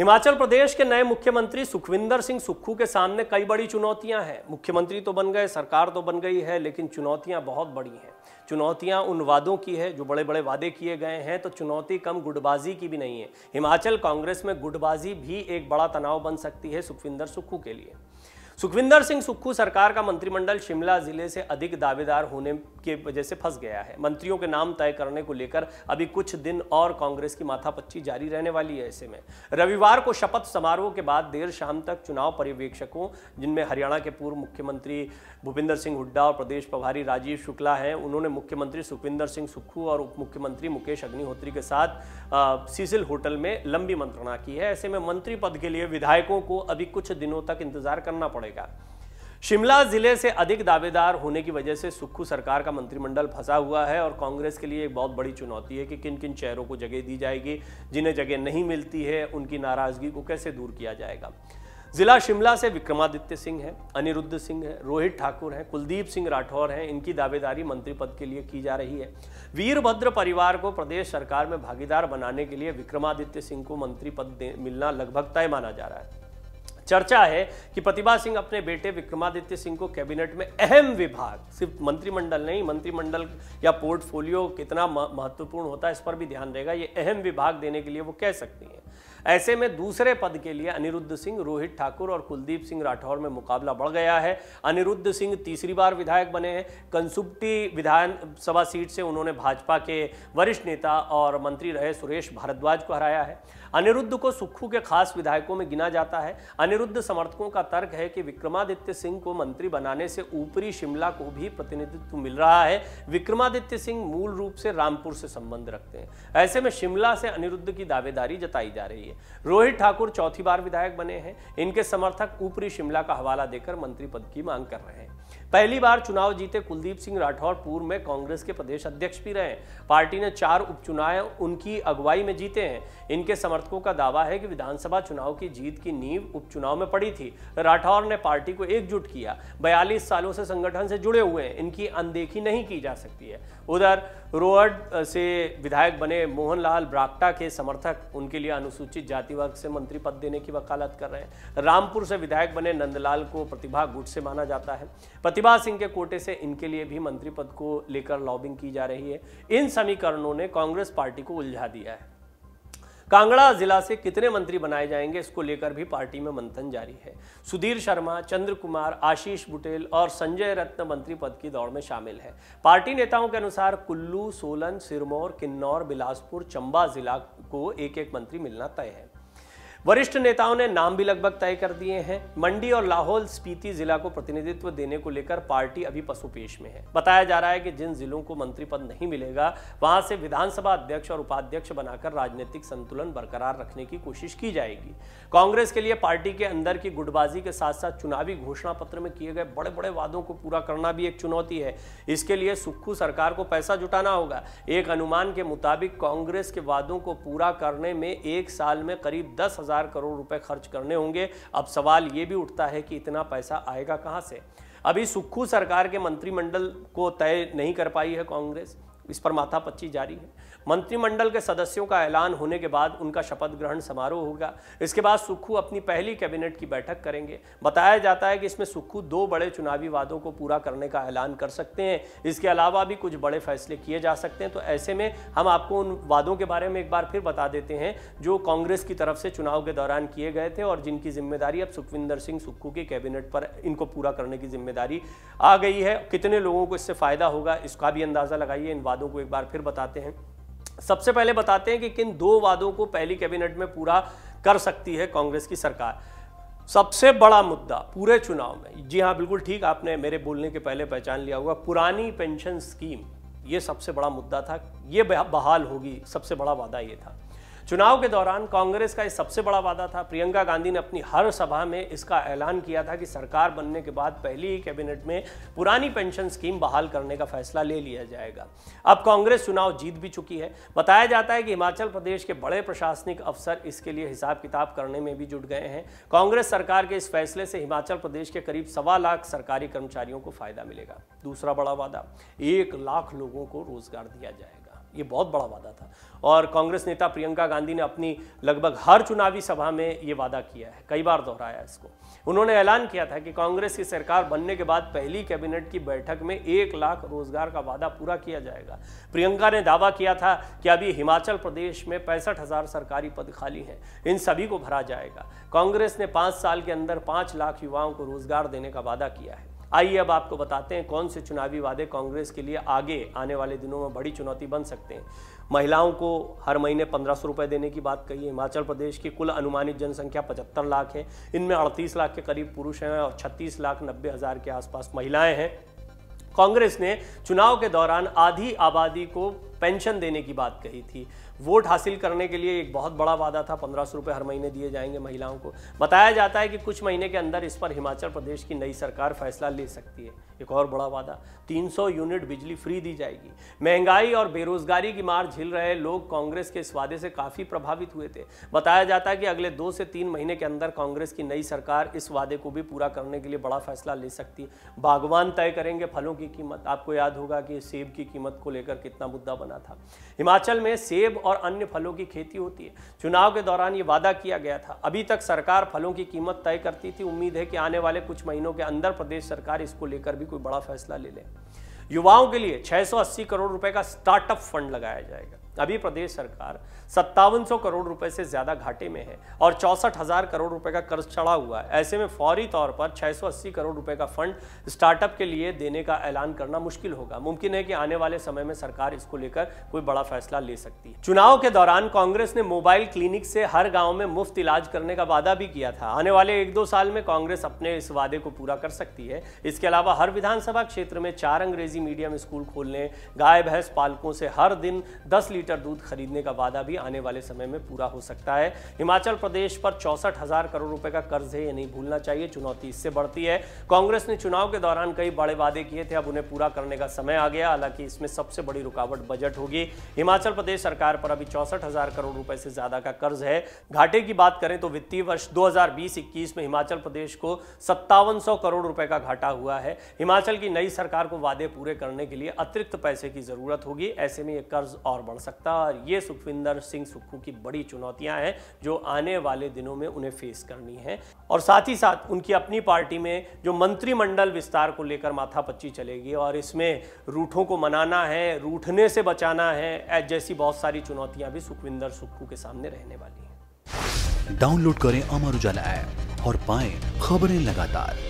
हिमाचल प्रदेश के नए मुख्यमंत्री सुखविंदर सिंह सुक्खू के सामने कई बड़ी चुनौतियां हैं मुख्यमंत्री तो बन गए सरकार तो बन गई है लेकिन चुनौतियां बहुत बड़ी हैं चुनौतियां उन वादों की है जो बड़े बड़े वादे किए गए हैं तो चुनौती कम गुटबाजी की भी नहीं है हिमाचल कांग्रेस में गुटबाजी भी एक बड़ा तनाव बन सकती है सुखविंदर सुक्खू के लिए सुखविंदर सिंह सुक्खू सरकार का मंत्रिमंडल शिमला जिले से अधिक दावेदार होने के वजह से फंस गया है मंत्रियों के नाम तय करने को लेकर अभी कुछ दिन और कांग्रेस की माथापच्ची जारी रहने वाली है ऐसे में रविवार को शपथ समारोह के बाद देर शाम तक चुनाव पर्यवेक्षकों जिनमें हरियाणा के पूर्व मुख्यमंत्री भूपिंदर सिंह हुड्डा और प्रदेश प्रभारी राजीव शुक्ला हैं उन्होंने मुख्यमंत्री सुखविंदर सिंह सुक्खू और उप मुख्यमंत्री मुकेश अग्निहोत्री के साथ सीसिल होटल में लंबी मंत्रणा की है ऐसे में मंत्री पद के लिए विधायकों को अभी कुछ दिनों तक इंतजार करना पड़ेगा होएगा शिमला जिले से अधिक दावेदार होने की वजह से सुक्खू सरकार का मंत्रिमंडल फंसा हुआ है और कांग्रेस के लिए एक बहुत बड़ी चुनौती है कि किन किन चेहरों को जगह दी जाएगी जिन्हें जगह नहीं मिलती है उनकी नाराजगी को कैसे दूर किया जाएगा जिला शिमला से विक्रमादित्य सिंह है अनिरुद्ध सिंह है रोहित ठाकुर हैं कुलदीप सिंह राठौर हैं इनकी दावेदारी मंत्री पद के लिए की जा रही है वीरभद्र परिवार को प्रदेश सरकार में भागीदार बनाने के लिए विक्रमादित्य सिंह को मंत्री पद मिलना लगभग तय माना जा रहा है चर्चा है कि प्रतिभा सिंह अपने बेटे विक्रमादित्य सिंह को कैबिनेट में अहम विभाग सिर्फ मंत्रिमंडल नहीं मंत्रिमंडल या पोर्टफोलियो कितना महत्वपूर्ण होता है इस पर भी ध्यान देगा ये अहम विभाग देने के लिए वो कह सकती हैं ऐसे में दूसरे पद के लिए अनिरुद्ध सिंह रोहित ठाकुर और कुलदीप सिंह राठौर में मुकाबला बढ़ गया है अनिरुद्ध सिंह तीसरी बार विधायक बने हैं कंसुप्टी विधानसभा सीट से उन्होंने भाजपा के वरिष्ठ नेता और मंत्री रहे सुरेश भारद्वाज को हराया है अनिरुद्ध को सुक्खू के खास विधायकों में गिना जाता है अनिरुद्ध समर्थकों का तर्क है कि विक्रमादित्य सिंह को मंत्री बनाने से ऊपरी शिमला को भी प्रतिनिधित्व मिल रहा है विक्रमादित्य सिंह मूल रूप से रामपुर से संबंध रखते हैं ऐसे में शिमला से अनिरुद्ध की दावेदारी जताई जा रही है रोहित ठाकुर चौथी बार विधायक बने हैं इनके समर्थक ऊपरी शिमला का हवाला देकर मंत्री पद की मांग कर रहे हैं पहली बार चुनाव जीते कुलदीप सिंह राठौर पूर्व में कांग्रेस के प्रदेश अध्यक्ष भी रहे पार्टी ने चार उपचुनाव उनकी अगुवाई में जीते हैं इनके समर्थकों का दावा है कि विधानसभा चुनाव की जीत की नींव उपचुनाव में पड़ी थी राठौर ने पार्टी को एकजुट किया बयालीस सालों से संगठन से जुड़े हुए हैं इनकी अनदेखी नहीं की जा सकती है उधर रोहट से विधायक बने मोहनलाल ब्राक्टा के समर्थक उनके लिए अनुसूचित जाति वर्ग से मंत्री पद देने की वकालत कर रहे हैं रामपुर से विधायक बने नंदलाल को प्रतिभा गुट से माना जाता है प्रतिभा सिंह के कोटे से इनके लिए भी मंत्री पद को लेकर लॉबिंग की जा रही है इन समीकरणों ने कांग्रेस पार्टी को उलझा दिया है कांगड़ा जिला से कितने मंत्री बनाए जाएंगे इसको लेकर भी पार्टी में मंथन जारी है सुधीर शर्मा चंद्र कुमार आशीष बुटेल और संजय रत्न मंत्री पद की दौड़ में शामिल है पार्टी नेताओं के अनुसार कुल्लू सोलन सिरमौर किन्नौर बिलासपुर चंबा जिला को एक एक मंत्री मिलना तय है वरिष्ठ नेताओं ने नाम भी लगभग तय कर दिए हैं मंडी और लाहौल स्पीति जिला को प्रतिनिधित्व देने को लेकर पार्टी अभी पशुपेश में है बताया जा रहा है कि जिन जिलों को मंत्री पद नहीं मिलेगा वहां से विधानसभा अध्यक्ष और उपाध्यक्ष बनाकर राजनीतिक संतुलन बरकरार रखने की कोशिश की जाएगी कांग्रेस के लिए पार्टी के अंदर की गुटबाजी के साथ साथ चुनावी घोषणा पत्र में किए गए बड़े बड़े वादों को पूरा करना भी एक चुनौती है इसके लिए सुक्खू सरकार को पैसा जुटाना होगा एक अनुमान के मुताबिक कांग्रेस के वादों को पूरा करने में एक साल में करीब दस हज़ार करोड़ रुपए खर्च करने होंगे अब सवाल ये भी उठता है कि इतना पैसा आएगा कहाँ से अभी सुक्खू सरकार के मंत्रिमंडल को तय नहीं कर पाई है कांग्रेस इस पर माथापच्ची जारी है मंत्रिमंडल के सदस्यों का ऐलान होने के बाद उनका शपथ ग्रहण समारोह होगा इसके बाद सुक्खू अपनी पहली कैबिनेट की बैठक करेंगे बताया जाता है कि इसमें सुक्खू दो बड़े चुनावी वादों को पूरा करने का ऐलान कर सकते हैं इसके अलावा भी कुछ बड़े फैसले किए जा सकते हैं तो ऐसे में हम आपको उन वादों के बारे में एक बार फिर बता देते हैं जो कांग्रेस की तरफ से चुनाव के दौरान किए गए थे और जिनकी जिम्मेदारी अब सुखविंदर सिंह सुक्खू के कैबिनेट पर इनको पूरा करने की जिम्मेदारी आ गई है कितने लोगों को इससे फायदा होगा इसका भी अंदाजा लगाइए इन वादों को एक बार फिर बताते हैं सबसे पहले बताते हैं कि किन दो वादों को पहली कैबिनेट में पूरा कर सकती है कांग्रेस की सरकार सबसे बड़ा मुद्दा पूरे चुनाव में जी हाँ बिल्कुल ठीक आपने मेरे बोलने के पहले पहचान लिया होगा पुरानी पेंशन स्कीम ये सबसे बड़ा मुद्दा था ये बहाल होगी सबसे बड़ा वादा ये था चुनाव के दौरान कांग्रेस का ये सबसे बड़ा वादा था प्रियंका गांधी ने अपनी हर सभा में इसका ऐलान किया था कि सरकार बनने के बाद पहली ही कैबिनेट में पुरानी पेंशन स्कीम बहाल करने का फैसला ले लिया जाएगा अब कांग्रेस चुनाव जीत भी चुकी है बताया जाता है कि हिमाचल प्रदेश के बड़े प्रशासनिक अफसर इसके लिए हिसाब किताब करने में भी जुट गए हैं कांग्रेस सरकार के इस फैसले से हिमाचल प्रदेश के करीब सवा लाख सरकारी कर्मचारियों को फायदा मिलेगा दूसरा बड़ा वादा एक लाख लोगों को रोजगार दिया जाएगा ये बहुत बड़ा वादा था और कांग्रेस नेता प्रियंका गांधी ने अपनी लगभग हर चुनावी सभा में ये वादा किया है कई बार दोहराया इसको उन्होंने ऐलान किया था कि कांग्रेस की सरकार बनने के बाद पहली कैबिनेट की बैठक में एक लाख रोजगार का वादा पूरा किया जाएगा प्रियंका ने दावा किया था कि अभी हिमाचल प्रदेश में पैंसठ हजार सरकारी पद खाली हैं इन सभी को भरा जाएगा कांग्रेस ने पाँच साल के अंदर पाँच लाख युवाओं को रोजगार देने का वादा किया है आइए अब आपको बताते हैं कौन से चुनावी वादे कांग्रेस के लिए आगे आने वाले दिनों में बड़ी चुनौती बन सकते हैं महिलाओं को हर महीने पंद्रह सौ रुपये देने की बात कही है हिमाचल प्रदेश की कुल अनुमानित जनसंख्या पचहत्तर लाख है इनमें अड़तीस लाख के करीब पुरुष हैं और छत्तीस लाख नब्बे हज़ार के आसपास महिलाएं हैं कांग्रेस ने चुनाव के दौरान आधी आबादी को पेंशन देने की बात कही थी वोट हासिल करने के लिए एक बहुत बड़ा वादा था पंद्रह सौ रुपये हर महीने दिए जाएंगे महिलाओं को बताया जाता है कि कुछ महीने के अंदर इस पर हिमाचल प्रदेश की नई सरकार फैसला ले सकती है एक और बड़ा वादा 300 यूनिट बिजली फ्री दी जाएगी महंगाई और बेरोजगारी की मार झेल रहे लोग कांग्रेस के इस वादे से काफ़ी प्रभावित हुए थे बताया जाता है कि अगले दो से तीन महीने के अंदर कांग्रेस की नई सरकार इस वादे को भी पूरा करने के लिए बड़ा फैसला ले सकती है बागवान तय करेंगे फलों की कीमत आपको याद होगा कि सेब की कीमत को लेकर कितना मुद्दा बना बना था हिमाचल में सेब और अन्य फलों की खेती होती है चुनाव के दौरान ये वादा किया गया था अभी तक सरकार फलों की कीमत तय करती थी उम्मीद है कि आने वाले कुछ महीनों के अंदर प्रदेश सरकार इसको लेकर भी कोई बड़ा फैसला ले ले युवाओं के लिए 680 करोड़ रुपए का स्टार्टअप फंड लगाया जाएगा अभी प्रदेश सरकार सत्तावन करोड़ रुपए से ज्यादा घाटे में है और चौसठ हजार करोड़ रुपए का कर्ज चढ़ा हुआ है ऐसे में फौरी तौर पर 680 करोड़ रुपए का फंड स्टार्टअप के लिए देने का ऐलान करना मुश्किल होगा मुमकिन है कि आने वाले समय में सरकार इसको लेकर कोई बड़ा फैसला ले सकती है चुनाव के दौरान कांग्रेस ने मोबाइल क्लिनिक से हर गाँव में मुफ्त इलाज करने का वादा भी किया था आने वाले एक दो साल में कांग्रेस अपने इस वादे को पूरा कर सकती है इसके अलावा हर विधानसभा क्षेत्र में चार अंग्रेजी मीडियम स्कूल खोलने गाय भैंस पालकों से हर दिन दस लीटर लीटर दूध खरीदने का वादा भी आने वाले समय में पूरा हो सकता है हिमाचल प्रदेश पर चौसठ हजार करोड़ रुपए का कर्ज है ये नहीं भूलना चाहिए चुनौती इससे बढ़ती है कांग्रेस ने चुनाव के दौरान कई बड़े वादे किए थे अब उन्हें पूरा करने का समय आ गया हालांकि इसमें सबसे बड़ी रुकावट बजट होगी हिमाचल प्रदेश सरकार पर अभी चौसठ हजार करोड़ रुपए से ज्यादा का कर्ज है घाटे की बात करें तो वित्तीय वर्ष दो हजार में हिमाचल प्रदेश को सत्तावन करोड़ रुपए का घाटा हुआ है हिमाचल की नई सरकार को वादे पूरे करने के लिए अतिरिक्त पैसे की जरूरत होगी ऐसे में यह कर्ज और बढ़ सकता सकता और ये सुखविंदर सिंह सुक्खू की बड़ी चुनौतियां हैं जो आने वाले दिनों में उन्हें फेस करनी है और साथ ही साथ उनकी अपनी पार्टी में जो मंत्रिमंडल विस्तार को लेकर माथापच्ची चलेगी और इसमें रूठों को मनाना है रूठने से बचाना है जैसी बहुत सारी चुनौतियां भी सुखविंदर सुक्खू के सामने रहने वाली हैं डाउनलोड करें अमर उजाला ऐप और पाएं खबरें लगातार